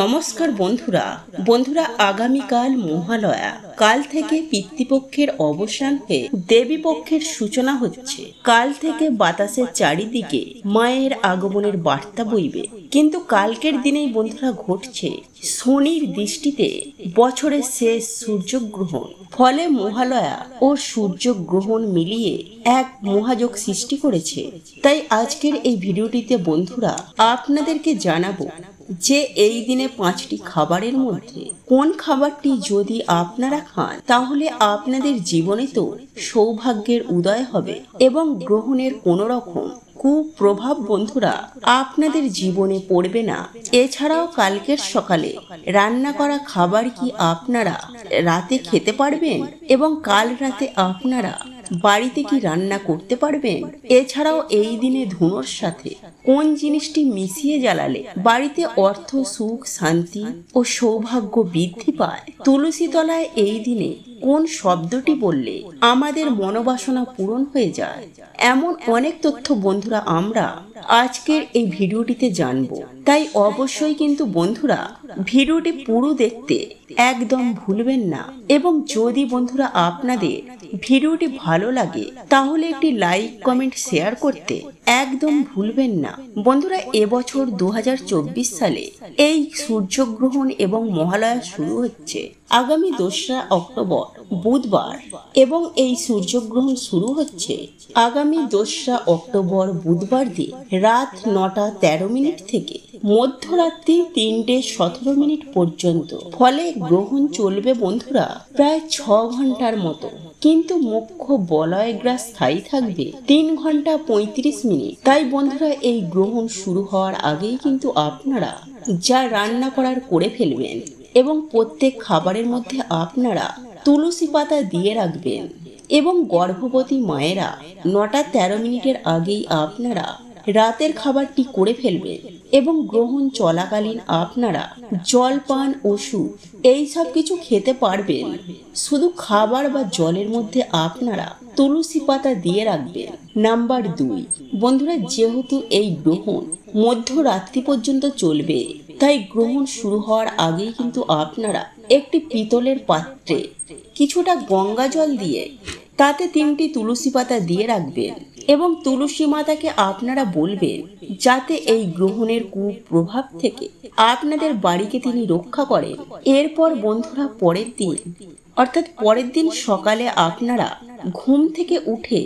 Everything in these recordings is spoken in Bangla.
নমস্কার বন্ধুরা বন্ধুরা আগামীকাল মহালয়া কাল থেকে পিতৃপক্ষের অবসান হয়ে দেবীপক্ষের সূচনা হচ্ছে কাল থেকে বাতাসের চারিদিকে মায়ের আগমনের বার্তা বইবে কিন্তু কালকের দিনেই বন্ধুরা ঘটছে শনির দৃষ্টিতে বছরের শেষ সূর্যগ্রহণ ফলে মহালয়া ও সূর্যগ্রহণ মিলিয়ে এক মহাযোগ সৃষ্টি করেছে তাই আজকের এই ভিডিওটিতে বন্ধুরা আপনাদেরকে জানাবো যে এই দিনে পাঁচটি খাবারের মধ্যে কোন খাবারটি যদি আপনারা খান তাহলে আপনাদের জীবনে তো সৌভাগ্যের উদয় হবে এবং গ্রহণের কোনো রকম কুপ্রভাব বন্ধুরা আপনাদের জীবনে পড়বে না এছাড়াও কালকের সকালে রান্না করা খাবার কি আপনারা রাতে খেতে পারবেন এবং কাল রাতে আপনারা বাড়িতে কি রান্না করতে পারবেন এছাড়াও এই দিনে ধুনোর সাথে কোন জিনিসটি মিশিয়ে জ্বালালে বাড়িতে অর্থ সুখ শান্তি ও সৌভাগ্য বৃদ্ধি পায় তুলসী তলায় এই দিনে কোন শব্দটি বললে আমাদের মনোবাসনা পূরণ হয়ে যায় এমন অনেক তথ্য বন্ধুরা আমরা আজকের এই ভিডিওটিতে জানব তাই অবশ্যই কিন্তু বন্ধুরা ভিডিওটি পুরো দেখতে একদম ভুলবেন না এবং যদি বন্ধুরা আপনাদের ভিডিওটি ভালো লাগে তাহলে একটি লাইক কমেন্ট শেয়ার করতে একদম ভুলবেন না বন্ধুরা এবছর দু সালে এই সূর্যগ্রহণ এবং মহালয়া শুরু হচ্ছে আগামী দোসরা অক্টোবর বুধবার এবং এই সূর্যগ্রহণ শুরু হচ্ছে আগামী দোসরা অক্টোবর বুধবার দিন রাত নটা তেরো মিনিট থেকে মধ্যরাত্রি তিনটে সতেরো মিনিট পর্যন্ত ফলে গ্রহণ চলবে বন্ধুরা প্রায় ছ ঘন্টার মতো কিন্তু মুখ্য বলয়গ্রাস স্থায়ী থাকবে তিন ঘন্টা পঁয়ত্রিশ মিনিট তাই বন্ধুরা এই গ্রহণ শুরু হওয়ার আগেই কিন্তু আপনারা যা রান্না করার করে ফেলবেন এবং প্রত্যেক খাবারের মধ্যে আপনারা তুলসী পাতা দিয়ে রাখবেন এবং গর্ভবতী মায়েরা নটা তেরো মিনিটের আগেই আপনারা রাতের খাবারটি করে ফেলবেন এবং গ্রহণ চলাকালীন আপনারা জলপান ওষুধ এই সব কিছু খেতে পারবেন শুধু খাবার বা জলের মধ্যে আপনারা তুলসী পাতা দিয়ে রাখবেন নাম্বার দুই বন্ধুরা যেহেতু এই গ্রহণ মধ্যরাত্রি পর্যন্ত চলবে তাই গ্রহণ শুরু হওয়ার আগেই কিন্তু আপনারা একটি পিতলের পাত্রে কিছুটা গঙ্গা জল দিয়ে তাতে তিনটি তুলসী পাতা দিয়ে রাখবেন এবং তুলসী মাতাকে আপনারা বলবেন যাতে এই গ্রহণের কুপ্রভাব থেকে আপনাদের বাড়িকে তিনি রক্ষা করেন এরপর বন্ধুরা পরের দিন অর্থাৎ পরের দিন সকালে আপনারা ঘুম থেকে উঠে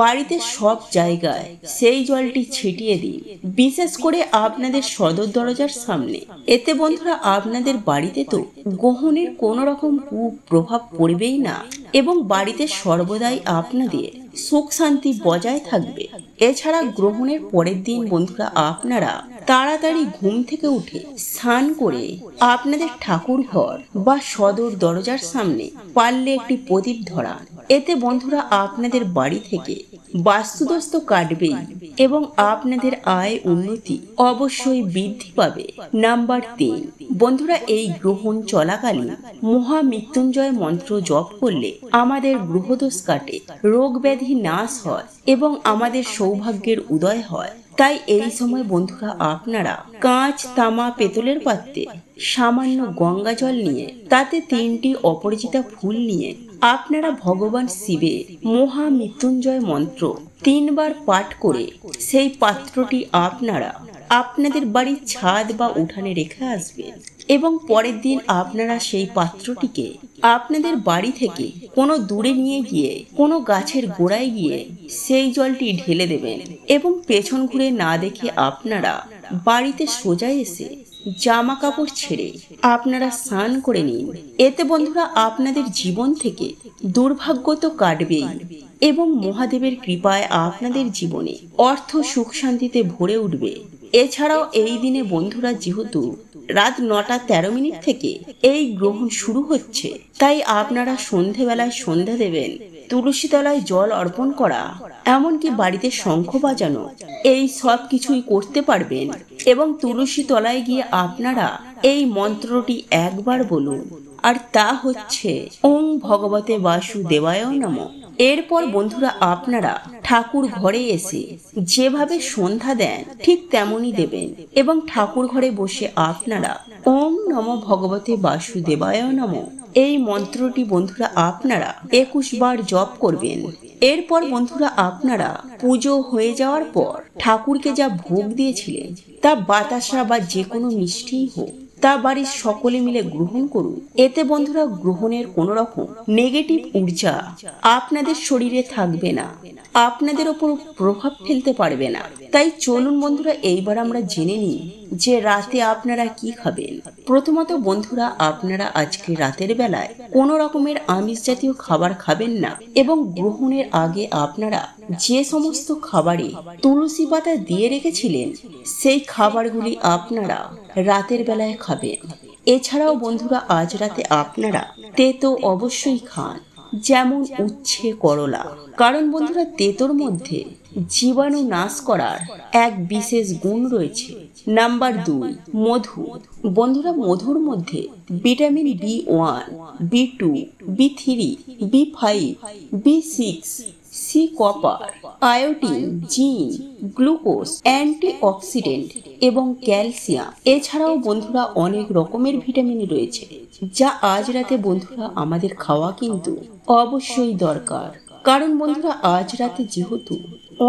বাড়িতে সব জায়গায় সেই জলটি ছিটিয়ে দিন বিশেষ করে আপনাদের সদর দরজার সামনে এতে বন্ধুরা আপনাদের বাড়িতে তো গ্রহণের কোনো রকম কুপ্রভাব পড়বেই না এবং বাড়িতে সর্বদাই আপনাদের সুখ শান্তি বজায় থাকবে এছাড়া গ্রহণের পরের দিন বন্ধুরা আপনারা তাড়াতাড়ি ঘুম থেকে উঠে স্নান করে আপনাদের ঠাকুর ঘর বা সদর দরজার সামনে পারলে একটি প্রদীপ ধরা এতে বন্ধুরা আপনাদের বাড়ি থেকে বাস্তুদস্ত কাটবে কাটবেই এবং আপনাদের আয় উন্নতি অবশ্যই বৃদ্ধি পাবে নাম্বার তিন বন্ধুরা এই গ্রহণ চলাকালীন মহামৃত্যুঞ্জয় মন্ত্র জপ করলে আমাদের গ্রহদোষ কাটে রোগ ব্যাধি নাশ হয় এবং আমাদের সৌভাগ্যের উদয় হয় তাই এই সময় বন্ধুরা আপনারা কাঁচ তামা পেতলের পাত্রে সামান্য গঙ্গা জল নিয়ে তাতে তিনটি অপরিচিতা ফুল নিয়ে আপনারা ভগবান শিবের মহা মৃত্যুঞ্জয় মন্ত্র তিনবার পাঠ করে সেই পাত্রটি আপনারা আপনাদের বাড়ির ছাদ বা উঠানে রেখে আসবেন এবং পরের দিন আপনারা সেই পাত্রটিকে আপনাদের বাড়ি থেকে কোনো দূরে নিয়ে গিয়ে কোনো গাছের গোড়ায় গিয়ে সেই জলটি ঢেলে দেবেন এবং পেছন ঘুরে না দেখে আপনারা বাড়িতে সোজা এসে জামা কাপড় ছেড়ে আপনারা স্নান করে নিন এতে বন্ধুরা আপনাদের জীবন থেকে দুর্ভাগ্য তো কাটবেই এবং মহাদেবের কৃপায় আপনাদের জীবনে অর্থ সুখ শান্তিতে ভরে উঠবে এছাড়াও এই দিনে বন্ধুরা যেহেতু রাত নটা তেরো মিনিট থেকে এই গ্রহণ শুরু হচ্ছে তাই আপনারা সন্ধেবেলায় সন্ধ্যা দেবেন তুলসীতলায় জল অর্পণ করা এমনকি বাড়িতে শঙ্খ বাজানো এই সব কিছুই করতে পারবেন এবং তুলসী তলায় গিয়ে আপনারা এই মন্ত্রটি একবার বলুন আর তা হচ্ছে ওং ভগবতে বাসুদেবায় নম এরপর বন্ধুরা আপনারা ঠাকুর ঘরে এসে যেভাবে সন্ধ্যা দেন ঠিক তেমনই দেবেন এবং ঠাকুর ঘরে বসে আপনারা ওম নম ভগবতে বাসুদেবায় নম এই মন্ত্রটি বন্ধুরা আপনারা একুশ বার জপ করবেন এরপর বন্ধুরা আপনারা পুজো হয়ে যাওয়ার পর ঠাকুরকে যা ভোগ দিয়েছিলেন তা বাতাসা বা যে কোনো মিষ্টিই হোক তা বাড়ির সকলে মিলে গ্রহণ করুন এতে বন্ধুরা গ্রহণের কোন রকম নেগেটিভ ঊর্জা আপনাদের শরীরে থাকবে না আপনাদের ওপর প্রভাব ফেলতে পারবে না তাই চলুন বন্ধুরা এইবার আমরা জেনে নিই যে রাতে আপনারা কি খাবেন প্রথমত বন্ধুরা আপনারা আজকে রাতের বেলায় কোনো রকমের আমিষ জাতীয় খাবার খাবেন না এবং গ্রহণের আগে আপনারা যে সমস্ত খাবারে তুলসী পাতা দিয়ে রেখেছিলেন সেই খাবারগুলি আপনারা রাতের বেলায় খাবেন এছাড়াও বন্ধুরা আজ রাতে আপনারা তেতো অবশ্যই খান যেমন উচ্ছে করলা কারণ বন্ধুরা তেতোর মধ্যে জীবাণু নাশ করার এক বিশেষ গুণ রয়েছে নাম্বার দুই মধু বন্ধুরা মধুর মধ্যে vitamin B one B two B three B five B six C copper iodine zinc glucose antioxidant এবং ক্যালসিয়াম এছাড়াও বন্ধুরা অনেক রকমের ভিটামিন রয়েছে যা আজ রাতে বন্ধুরা আমাদের খাওয়া কিন্তু অবশ্যই দরকার কারণ বন্ধুরা আজ রাতে যেহেতু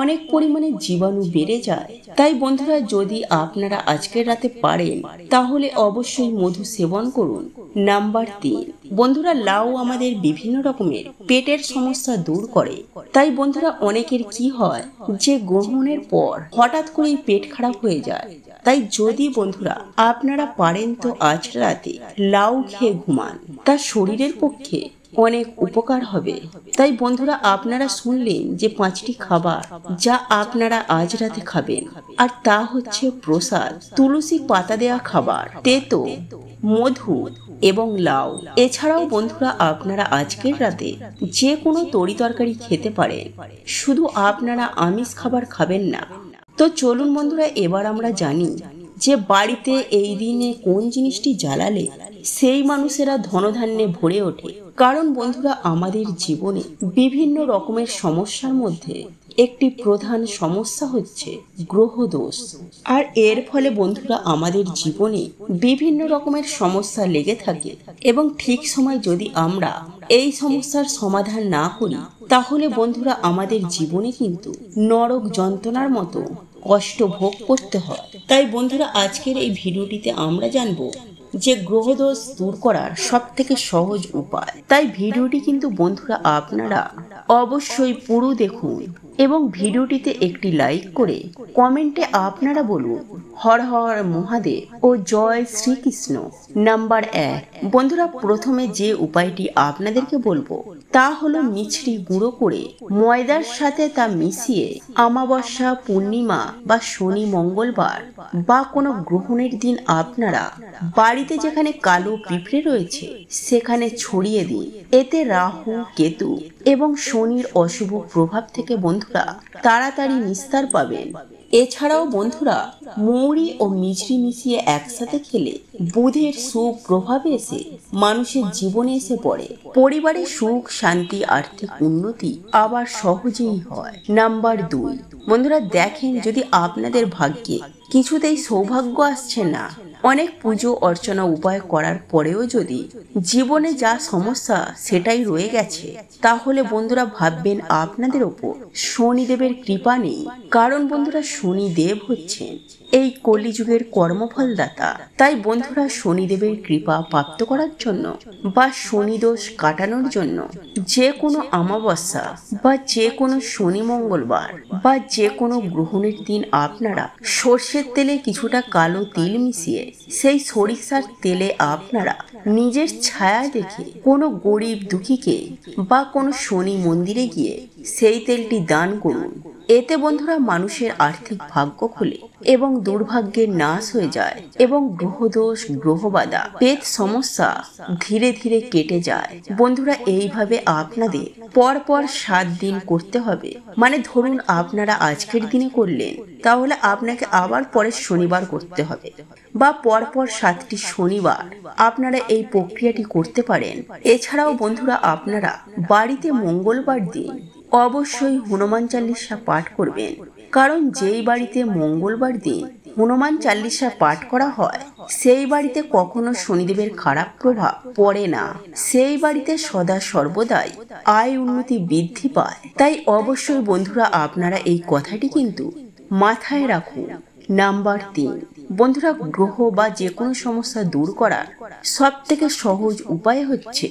অনেক পরিমাণে জীবাণু বেড়ে যায় তাই বন্ধুরা যদি আপনারা আজকের রাতে পারেন তাহলে অবশ্যই মধু সেবন করুন নাম্বার তিন বন্ধুরা লাউ আমাদের বিভিন্ন রকমের পেটের সমস্যা দূর করে তাই বন্ধুরা অনেকের কি হয় যে গ্রহণের পর হঠাৎ করেই পেট খারাপ হয়ে যায় তাই যদি বন্ধুরা আপনারা পারেন তো আজ রাতে লাউ খেয়ে ঘুমান তা শরীরের পক্ষে অনেক উপকার হবে তাই বন্ধুরা আপনারা শুনলেন যে পাঁচটি খাবার যা আপনারা আজ রাতে খাবেন আর তা হচ্ছে প্রসাদ তুলসী পাতা দেয়া খাবার তেতো মধু এবং লাউ এছাড়াও বন্ধুরা আপনারা আজকের রাতে যে কোনো তরি তরকারি খেতে পারেন শুধু আপনারা আমিষ খাবার খাবেন না তো চলুন বন্ধুরা এবার আমরা জানি যে বাড়িতে এই দিনে কোন জিনিসটি জ্বালালে সেই মানুষেরা ধনধান্যে ভরে ওঠে কারণ বন্ধুরা আমাদের জীবনে বিভিন্ন রকমের সমস্যার মধ্যে একটি প্রধান সমস্যা হচ্ছে গ্রহদোষ আর এর ফলে বন্ধুরা আমাদের জীবনে বিভিন্ন রকমের সমস্যা লেগে থাকে এবং ঠিক সময় যদি আমরা এই সমস্যার সমাধান না করি তাহলে বন্ধুরা আমাদের জীবনে কিন্তু নরক যন্ত্রণার মতো কষ্ট ভোগ করতে হয় তাই বন্ধুরা আজকের এই ভিডিওটিতে আমরা জানবো যে গ্রহদোষ দূর করার সব থেকে সহজ উপায় তাই ভিডিওটি কিন্তু বন্ধুরা আপনারা অবশ্যই পুরো দেখুন এবং ভিডিওটিতে একটি লাইক করে কমেন্টে আপনারা বলুন হর হর মহাদেব ও জয় শ্রীকৃষ্ণ নাম্বার এক বন্ধুরা প্রথমে যে উপায়টি আপনাদেরকে বলবো তা হলো মিছরি গুঁড়ো করে ময়দার সাথে তা মিশিয়ে আমাবস্যা পূর্ণিমা বা শনি মঙ্গলবার বা কোনো গ্রহণের দিন আপনারা বাড়িতে যেখানে কালো পিঁপড়ে রয়েছে সেখানে ছড়িয়ে দিন এতে রাহু কেতু এবং শনির অশুভ প্রভাব থেকে বন্ধুরা তাড়াতাড়ি নিস্তার পাবেন এছাড়াও বন্ধুরা মৌরি ও মিছরি মিশিয়ে একসাথে খেলে বুধের সুখ প্রভাব এসে মানুষের জীবনে এসে পড়ে পরিবারে সুখ শান্তি আর্থিক উন্নতি আবার সহজেই হয় নাম্বার দুই বন্ধুরা দেখেন যদি আপনাদের ভাগ্যে কিছুতেই সৌভাগ্য আসছে না অনেক পুজো অর্চনা উপায় করার পরেও যদি জীবনে যা সমস্যা সেটাই রয়ে গেছে তাহলে বন্ধুরা ভাববেন আপনাদের ওপর শনিদেবের কৃপা নেই কারণ বন্ধুরা শনিদেব হচ্ছেন এই কলিযুগের কর্মফলদাতা তাই বন্ধুরা শনিদেবের কৃপা প্রাপ্ত করার জন্য বা শনিদোষ কাটানোর জন্য যে কোনো অমাবস্যা বা যে কোনো শনি মঙ্গলবার বা যে কোনো গ্রহণের দিন আপনারা সর্ষের তেলে কিছুটা কালো তিল মিশিয়ে সেই সরিষার তেলে আপনারা নিজের ছায়া দেখে কোনো গরিব দুঃখীকে বা কোনো শনি মন্দিরে গিয়ে সেই তেলটি দান করুন এতে বন্ধুরা মানুষের আর্থিক ভাগ্য খুলে এবং দুর্ভাগ্যের নাশ হয়ে যায় এবং গ্রহদোষ গ্রহবাদা পেট সমস্যা ধীরে ধীরে কেটে যায় বন্ধুরা এইভাবে আপনাদের পর পর সাত দিন করতে হবে মানে ধরুন আপনারা আজকের দিনে করলেন তাহলে আপনাকে আবার পরের শনিবার করতে হবে বা পরপর সাতটি শনিবার আপনারা এই প্রক্রিয়াটি করতে পারেন এছাড়াও বন্ধুরা আপনারা বাড়িতে মঙ্গলবার দিন অবশ্যই হনুমান চাল্লিশা পাঠ করবেন কারণ যেই বাড়িতে মঙ্গলবার দিন হনুমান চাল্লিশা পাঠ করা হয় সেই বাড়িতে কখনো শনিদেবের খারাপ প্রভাব পড়ে না সেই বাড়িতে সদা সর্বদাই আয় উন্নতি বৃদ্ধি পায় তাই অবশ্যই বন্ধুরা আপনারা এই কথাটি কিন্তু মাথায় রাখুন নাম্বার তিন বন্ধুরা গ্রহ বা যে কোনো সমস্যা দূর করার সব থেকে সহজ উপায় হচ্ছে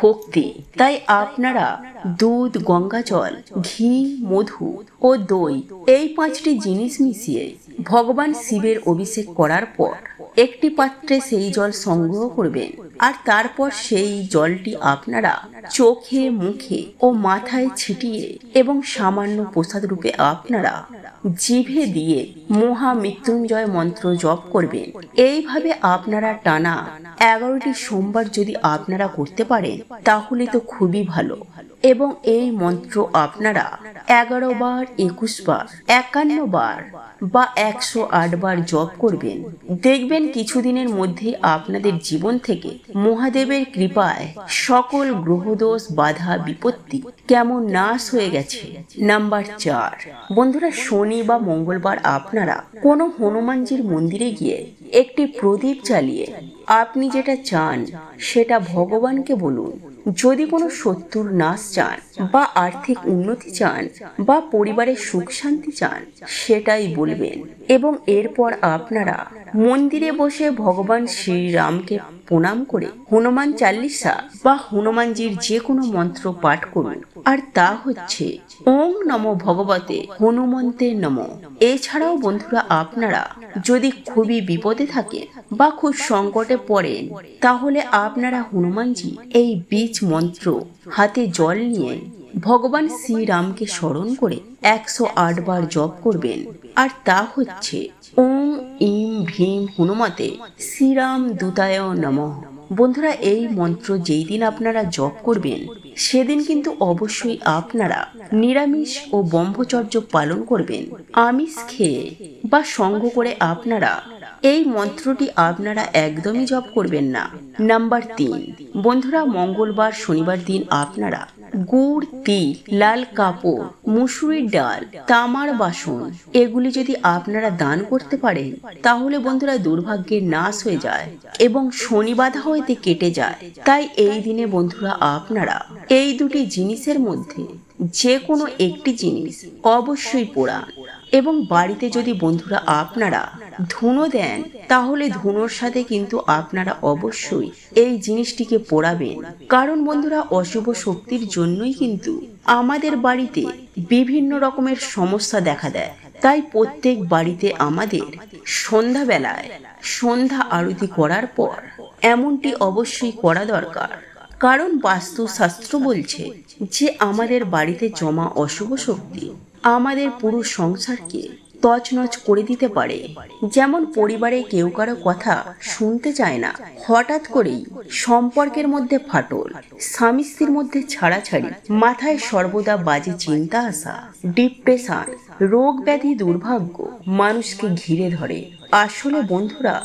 ভক্তি তাই আপনারা দুধ গঙ্গা জল ঘি মধু ও দই এই পাঁচটি জিনিস মিশিয়ে ভগবান শিবের অভিষেক করার পর একটি পাত্রে সেই জল সংগ্রহ করবেন আর তারপর সেই জলটি আপনারা চোখে মুখে ও মাথায় ছিটিয়ে এবং সামান্য প্রসাদ রূপে আপনারা জিভে দিয়ে মহা মৃত্যুঞ্জয় মন্ত্র জপ করবেন এইভাবে আপনারা টানা এগারোটি সোমবার যদি আপনারা করতে পারেন তাহলে তো খুবই ভালো এবং এই মন্ত্র আপনারা এগারো বার একুশ বার একান্ন বার বা একশো আট বার জপ করবেন দেখবেন কিছুদিনের মধ্যে আপনাদের জীবন থেকে মহাদেবের কৃপায় সকল গ্রহদোষ বাধা বিপত্তি কেমন নাশ হয়ে গেছে নাম্বার চার বন্ধুরা শনি বা মঙ্গলবার আপনারা কোনো হনুমানজির মন্দিরে গিয়ে একটি প্রদীপ চালিয়ে আপনি যেটা চান সেটা ভগবানকে বলুন যদি কোনো শত্রুর নাশ চান বা আর্থিক উন্নতি চান বা পরিবারের সুখ শান্তি চান সেটাই বলবেন এবং এরপর আপনারা মন্দিরে বসে ভগবান শ্রীরামকে প্রণাম করে হনুমান চাল্লিশা বা হনুমানজির যে কোনো মন্ত্র পাঠ করুন আর তা হচ্ছে ওং নম ভগবতে হনুমন্তের নম এছাড়াও বন্ধুরা আপনারা যদি খুবই বিপদে থাকে বা খুব সংকটে পড়েন তাহলে আপনারা হনুমানজি এই বীজ মন্ত্র হাতে জল নিয়ে ভগবান শ্রীরামকে স্মরণ করে একশো আট বার জপ করবেন আর তা হচ্ছে ওম ইম ভীম হনুমতে শ্রীরাম দুতায় নমঃ বন্ধুরা এই মন্ত্র যেই দিন আপনারা জপ করবেন সেদিন কিন্তু অবশ্যই আপনারা নিরামিষ ও ব্রহ্মচর্য পালন করবেন আমিষ খেয়ে বা সঙ্গ করে আপনারা এই মন্ত্রটি আপনারা একদমই জপ করবেন না নাম্বার তিন বন্ধুরা মঙ্গলবার শনিবার দিন আপনারা গুড় তিল লাল কাপড় মুসুরির ডাল তামার বাসন এগুলি যদি আপনারা দান করতে পারেন তাহলে বন্ধুরা দুর্ভাগ্যের নাশ হয়ে যায় এবং বাধা হইতে কেটে যায় তাই এই দিনে বন্ধুরা আপনারা এই দুটি জিনিসের মধ্যে যে কোনো একটি জিনিস অবশ্যই পোড়ান এবং বাড়িতে যদি বন্ধুরা আপনারা ধুনো দেন তাহলে ধুনোর সাথে কিন্তু আপনারা অবশ্যই এই জিনিসটিকে পড়াবেন কারণ বন্ধুরা অশুভ শক্তির জন্যই কিন্তু আমাদের বাড়িতে বিভিন্ন রকমের সমস্যা দেখা দেয় তাই প্রত্যেক বাড়িতে আমাদের সন্ধ্যাবেলায় সন্ধ্যা আরতি করার পর এমনটি অবশ্যই করা দরকার কারণ বাস্তুশাস্ত্র বলছে যে আমাদের বাড়িতে জমা অশুভ শক্তি আমাদের পুরো সংসারকে তছনছ করে দিতে পারে যেমন পরিবারে কেউ কারো কথা শুনতে চায় না হঠাৎ করেই সম্পর্কের মধ্যে ফাটল স্বামী স্ত্রীর মধ্যে ছাড়াছাড়ি মাথায় সর্বদা বাজে চিন্তা আসা ডিপ্রেশন রোগ ব্যাধি দুর্ভাগ্য মানুষকে ঘিরে ধরে আসলে বন্ধুরা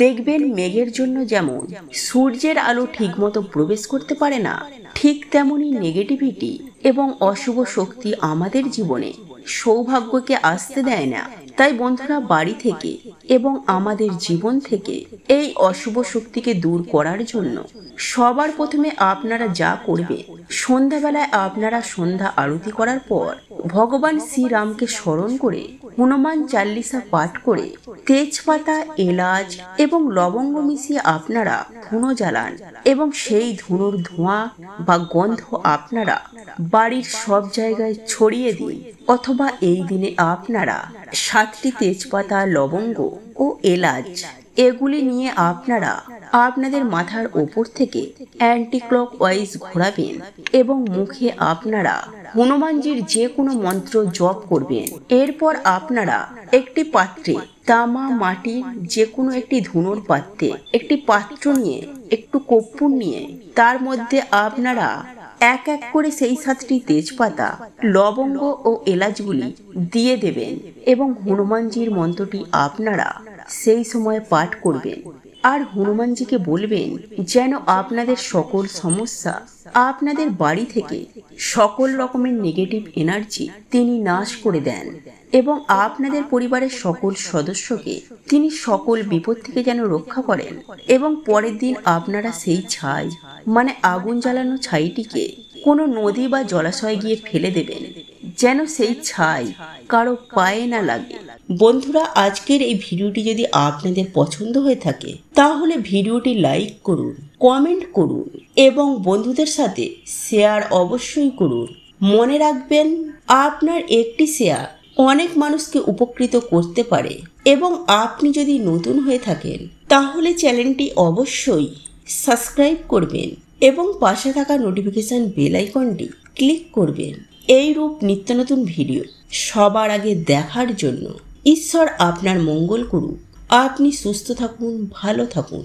দেখবেন মেঘের জন্য যেমন সূর্যের আলো ঠিকমতো প্রবেশ করতে পারে না ঠিক তেমনই নেগেটিভিটি এবং অশুভ শক্তি আমাদের জীবনে সৌভাগ্যকে আসতে দেয় না তাই বন্ধুরা বাড়ি থেকে এবং আমাদের জীবন থেকে এই অশুভ শক্তিকে দূর করার জন্য সবার প্রথমে আপনারা যা করবে সন্ধ্যাবেলায় আপনারা সন্ধ্যা আরতি করার পর ভগবান শ্রীরামকে স্মরণ করে হনুমান চাল্লিশা পাঠ করে তেজপাতা এলাচ এবং লবঙ্গ মিশিয়ে আপনারা ধুনো জ্বালান এবং সেই ধুনোর ধোঁয়া বা গন্ধ আপনারা বাড়ির সব জায়গায় ছড়িয়ে দিন অথবা এই দিনে আপনারা সাতটি তেজপাতা লবঙ্গ ও এলাচ এগুলি নিয়ে আপনারা আপনাদের মাথার ওপর থেকে অ্যান্টি ক্লক ওয়াইজ ঘোরাবেন এবং মুখে আপনারা হনুমানজির যে কোনো মন্ত্র জপ করবেন এরপর আপনারা একটি পাত্রে তামা মাটির যে কোনো একটি ধুনোর পাত্রে একটি পাত্র নিয়ে একটু কর্পূর নিয়ে তার মধ্যে আপনারা এক এক করে সেই সাতটি তেজপাতা লবঙ্গ ও এলাচগুলি দিয়ে দেবেন এবং হনুমানজির মন্ত্রটি আপনারা সেই সময় পাঠ করবেন আর হনুমানজিকে বলবেন যেন আপনাদের সকল সমস্যা আপনাদের বাড়ি থেকে সকল রকমের নেগেটিভ এনার্জি তিনি নাশ করে দেন এবং আপনাদের পরিবারের সকল সদস্যকে তিনি সকল বিপদ থেকে যেন রক্ষা করেন এবং পরের দিন আপনারা সেই ছাই মানে আগুন জ্বালানো ছাইটিকে কোনো নদী বা জলাশয়ে গিয়ে ফেলে দেবেন যেন সেই ছাই কারো পায়ে না লাগে বন্ধুরা আজকের এই ভিডিওটি যদি আপনাদের পছন্দ হয়ে থাকে তাহলে ভিডিওটি লাইক করুন কমেন্ট করুন এবং বন্ধুদের সাথে শেয়ার অবশ্যই করুন মনে রাখবেন আপনার একটি শেয়ার অনেক মানুষকে উপকৃত করতে পারে এবং আপনি যদি নতুন হয়ে থাকেন তাহলে চ্যানেলটি অবশ্যই সাবস্ক্রাইব করবেন এবং পাশে থাকা নোটিফিকেশান বেল আইকনটি ক্লিক করবেন এই রূপ নিত্য নতুন ভিডিও সবার আগে দেখার জন্য ঈশ্বর আপনার মঙ্গল করুক আপনি সুস্থ থাকুন ভালো থাকুন